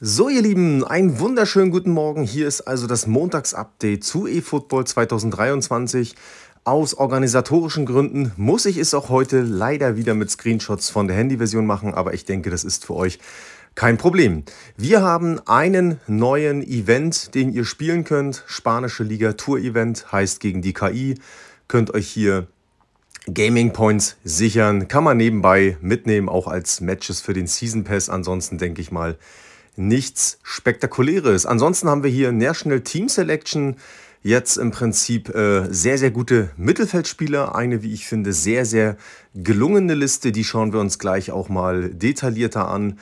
So ihr Lieben, einen wunderschönen guten Morgen. Hier ist also das Montags-Update zu eFootball 2023. Aus organisatorischen Gründen muss ich es auch heute leider wieder mit Screenshots von der Handyversion machen, aber ich denke, das ist für euch kein Problem. Wir haben einen neuen Event, den ihr spielen könnt. Spanische Liga Tour Event heißt gegen die KI. Könnt euch hier Gaming Points sichern. Kann man nebenbei mitnehmen, auch als Matches für den Season Pass. Ansonsten denke ich mal, nichts Spektakuläres. Ansonsten haben wir hier National Team Selection. Jetzt im Prinzip äh, sehr, sehr gute Mittelfeldspieler. Eine, wie ich finde, sehr, sehr gelungene Liste. Die schauen wir uns gleich auch mal detaillierter an.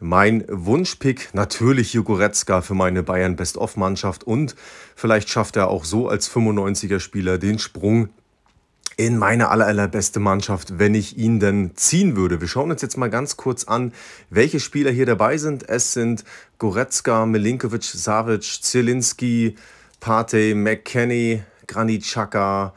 Mein Wunschpick natürlich Jugoretzka für meine Bayern Best-of-Mannschaft und vielleicht schafft er auch so als 95er-Spieler den Sprung in meine aller, allerbeste Mannschaft, wenn ich ihn denn ziehen würde. Wir schauen uns jetzt mal ganz kurz an, welche Spieler hier dabei sind. Es sind Goretzka, Milinkovic, Savic, Zielinski, Pate, McKenny, Granitschaka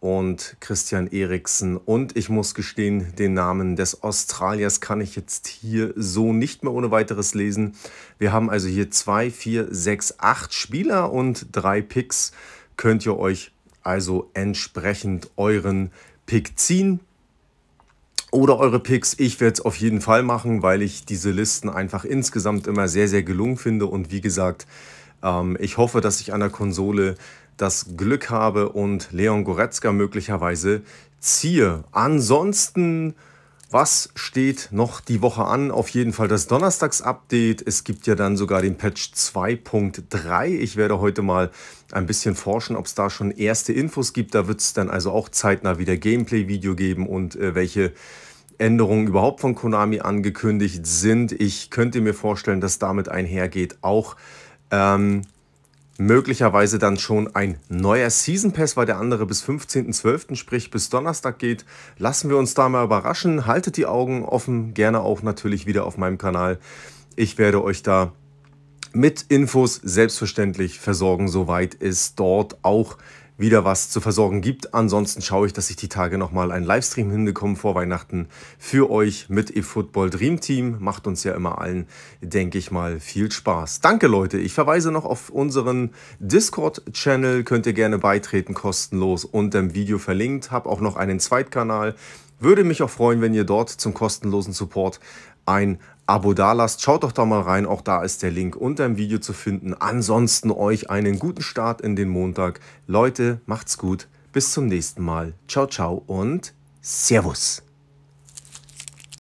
und Christian Eriksen. Und ich muss gestehen, den Namen des Australiers kann ich jetzt hier so nicht mehr ohne weiteres lesen. Wir haben also hier zwei, vier, sechs, acht Spieler und drei Picks. Könnt ihr euch also entsprechend euren Pick ziehen oder eure Picks. Ich werde es auf jeden Fall machen, weil ich diese Listen einfach insgesamt immer sehr, sehr gelungen finde. Und wie gesagt, ähm, ich hoffe, dass ich an der Konsole das Glück habe und Leon Goretzka möglicherweise ziehe. Ansonsten was steht noch die Woche an? Auf jeden Fall das Donnerstags-Update. Es gibt ja dann sogar den Patch 2.3. Ich werde heute mal ein bisschen forschen, ob es da schon erste Infos gibt. Da wird es dann also auch zeitnah wieder Gameplay-Video geben und äh, welche Änderungen überhaupt von Konami angekündigt sind. Ich könnte mir vorstellen, dass damit einhergeht auch ähm, möglicherweise dann schon ein neuer Season Pass, weil der andere bis 15.12., sprich bis Donnerstag geht. Lassen wir uns da mal überraschen. Haltet die Augen offen, gerne auch natürlich wieder auf meinem Kanal. Ich werde euch da mit Infos selbstverständlich versorgen, soweit es dort auch wieder was zu versorgen gibt. Ansonsten schaue ich, dass ich die Tage nochmal einen Livestream hinbekomme vor Weihnachten für euch mit eFootball Dream Team. Macht uns ja immer allen, denke ich mal, viel Spaß. Danke Leute, ich verweise noch auf unseren Discord-Channel, könnt ihr gerne beitreten, kostenlos unter dem Video verlinkt. Hab auch noch einen Zweitkanal. Würde mich auch freuen, wenn ihr dort zum kostenlosen Support ein Abo dalasst. Schaut doch da mal rein, auch da ist der Link unter dem Video zu finden. Ansonsten euch einen guten Start in den Montag. Leute, macht's gut, bis zum nächsten Mal. Ciao, ciao und Servus.